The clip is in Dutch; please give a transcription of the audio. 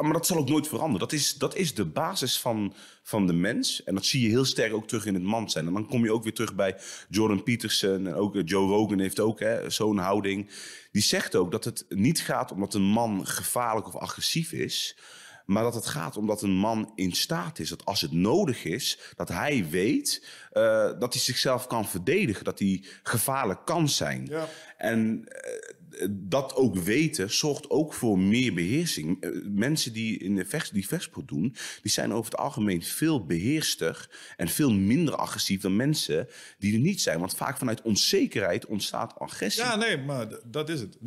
maar dat zal ook nooit veranderen. Dat is, dat is de basis van, van de mens. En dat zie je heel sterk ook terug in het man zijn. En dan kom je ook weer terug bij Jordan Peterson. En ook eh, Joe Rogan heeft ook zo'n houding. Die zegt ook dat het niet gaat omdat een man gevaarlijk of agressief is. Maar dat het gaat omdat een man in staat is. Dat als het nodig is, dat hij weet eh, dat hij zichzelf kan verdedigen. Dat hij gevaarlijk kan zijn. Ja. En dat ook weten zorgt ook voor meer beheersing. Eh, mensen die in de vers, doen, die zijn over het algemeen veel beheerster en veel minder agressief dan mensen die er niet zijn. Want vaak vanuit onzekerheid ontstaat agressie. Ja, nee, maar dat is het.